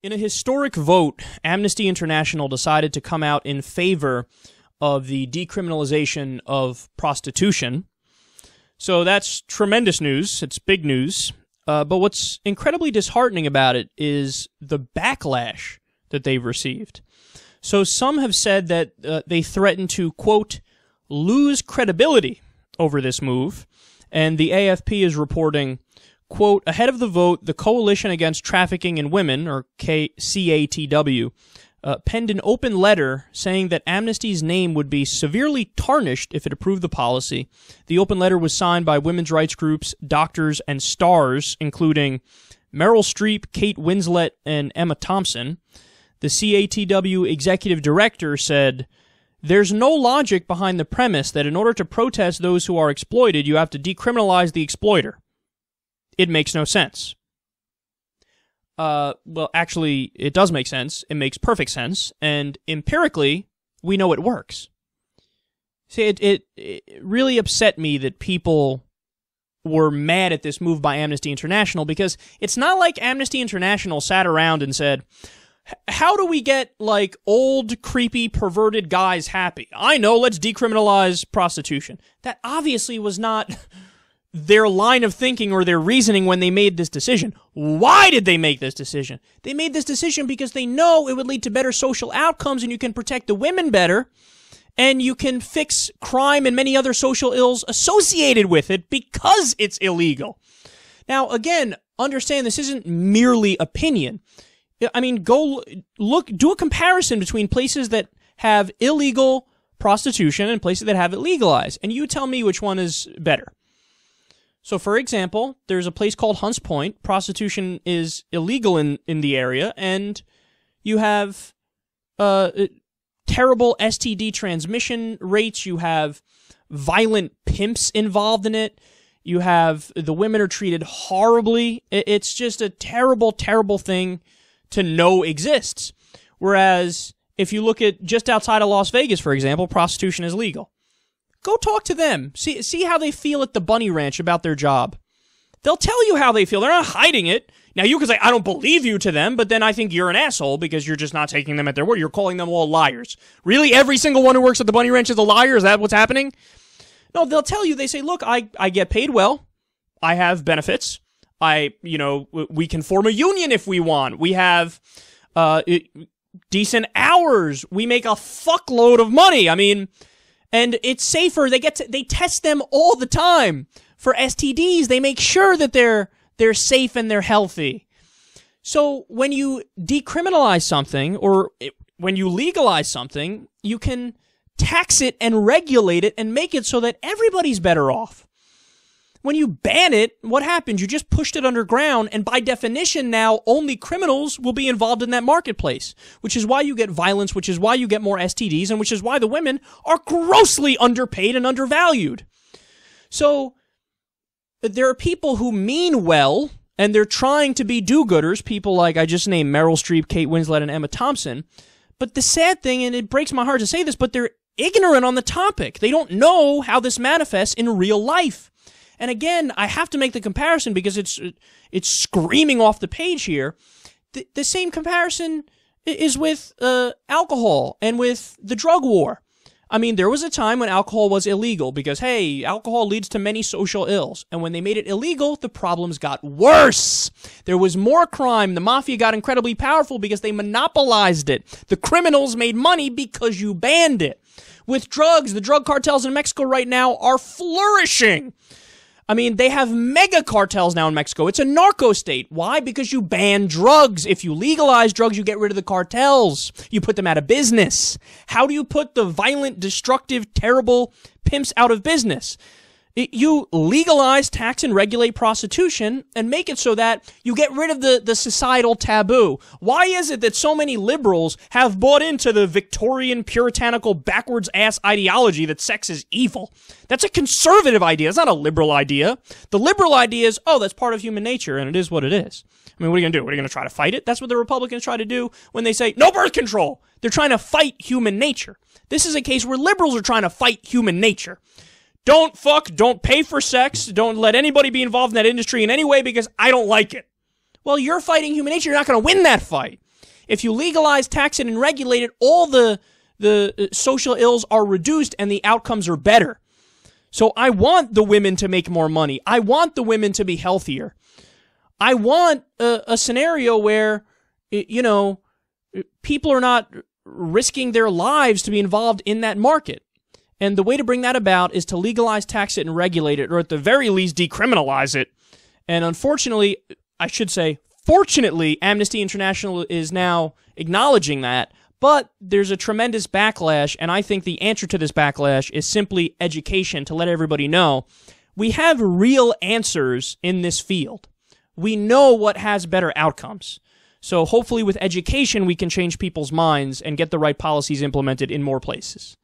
In a historic vote, Amnesty International decided to come out in favor of the decriminalization of prostitution. So that's tremendous news. It's big news. Uh, but what's incredibly disheartening about it is the backlash that they've received. So some have said that uh, they threaten to, quote, lose credibility over this move. And the AFP is reporting, quote, ahead of the vote, the Coalition Against Trafficking in Women, or K- CATW, uh, penned an open letter saying that Amnesty's name would be severely tarnished if it approved the policy. The open letter was signed by women's rights groups, doctors, and stars, including Meryl Streep, Kate Winslet, and Emma Thompson. The CATW executive director said, there's no logic behind the premise that in order to protest those who are exploited, you have to decriminalize the exploiter. It makes no sense. Uh, well, actually, it does make sense. It makes perfect sense. And empirically, we know it works. See, it, it, it really upset me that people were mad at this move by Amnesty International because it's not like Amnesty International sat around and said, how do we get like old creepy perverted guys happy i know let's decriminalize prostitution that obviously was not their line of thinking or their reasoning when they made this decision. Why did they make this decision? They made this decision because they know it would lead to better social outcomes and you can protect the women better and you can fix crime and many other social ills associated with it because it's illegal. Now, again, understand this isn't merely opinion. I mean, go look, do a comparison between places that have illegal prostitution and places that have it legalized, and you tell me which one is better. So, for example, there's a place called Hunts Point. Prostitution is illegal in, in the area, and you have uh, uh terrible STD transmission rates. You have violent pimps involved in it. You have the women are treated horribly. It's just a terrible, terrible thing to know exists. Whereas, if you look at just outside of Las Vegas, for example, prostitution is legal. Go talk to them. See see how they feel at the bunny ranch about their job. They'll tell you how they feel. They're not hiding it. Now you can say I don't believe you to them, but then I think you're an asshole because you're just not taking them at their word. You're calling them all liars. Really, every single one who works at the bunny ranch is a liar. Is that what's happening? No, they'll tell you. They say, look, I I get paid well. I have benefits. I you know we can form a union if we want. We have uh, decent hours. We make a fuckload of money. I mean, and it's safer. They get to, they test them all the time for STDs. They make sure that they're they're safe and they're healthy. So when you decriminalize something or it, when you legalize something, you can tax it and regulate it and make it so that everybody's better off. When you ban it, what happens? You just pushed it underground, and by definition now, only criminals will be involved in that marketplace, which is why you get violence, which is why you get more STDs, and which is why the women are grossly underpaid and undervalued. So, there are people who mean well, and they're trying to be do-gooders, people like, I just named Meryl Streep, Kate Winslet, and Emma Thompson, but the sad thing, and it breaks my heart to say this, but they're ignorant on the topic. They don't know how this manifests in real life. And again, I have to make the comparison because it's it's screaming off the page here. The, the same comparison is with uh, alcohol and with the drug war. I mean, there was a time when alcohol was illegal because, hey, alcohol leads to many social ills. And when they made it illegal, the problems got worse. There was more crime. The mafia got incredibly powerful because they monopolized it. The criminals made money because you banned it. With drugs, the drug cartels in Mexico right now are flourishing. I mean, they have mega cartels now in Mexico. It's a narco state. Why? Because you ban drugs. If you legalize drugs, you get rid of the cartels. You put them out of business. How do you put the violent, destructive, terrible pimps out of business? It, you legalize, tax, and regulate prostitution and make it so that you get rid of the, the societal taboo. Why is it that so many liberals have bought into the Victorian puritanical backwards ass ideology that sex is evil? That's a conservative idea. It's not a liberal idea. The liberal idea is, oh, that's part of human nature and it is what it is. I mean, what are you going to do? What are you going to try to fight it? That's what the Republicans try to do when they say no birth control. They're trying to fight human nature. This is a case where liberals are trying to fight human nature. Don't fuck, don't pay for sex, don't let anybody be involved in that industry in any way because I don't like it. Well, you're fighting human nature. You're not going to win that fight. If you legalize, tax it, and regulate it, all the the uh, social ills are reduced and the outcomes are better. So I want the women to make more money. I want the women to be healthier. I want a, a scenario where, you know, people are not risking their lives to be involved in that market. And the way to bring that about is to legalize, tax it, and regulate it, or at the very least, decriminalize it. And unfortunately, I should say, fortunately, Amnesty International is now acknowledging that, but there's a tremendous backlash, and I think the answer to this backlash is simply education to let everybody know we have real answers in this field. We know what has better outcomes. So hopefully with education, we can change people's minds and get the right policies implemented in more places.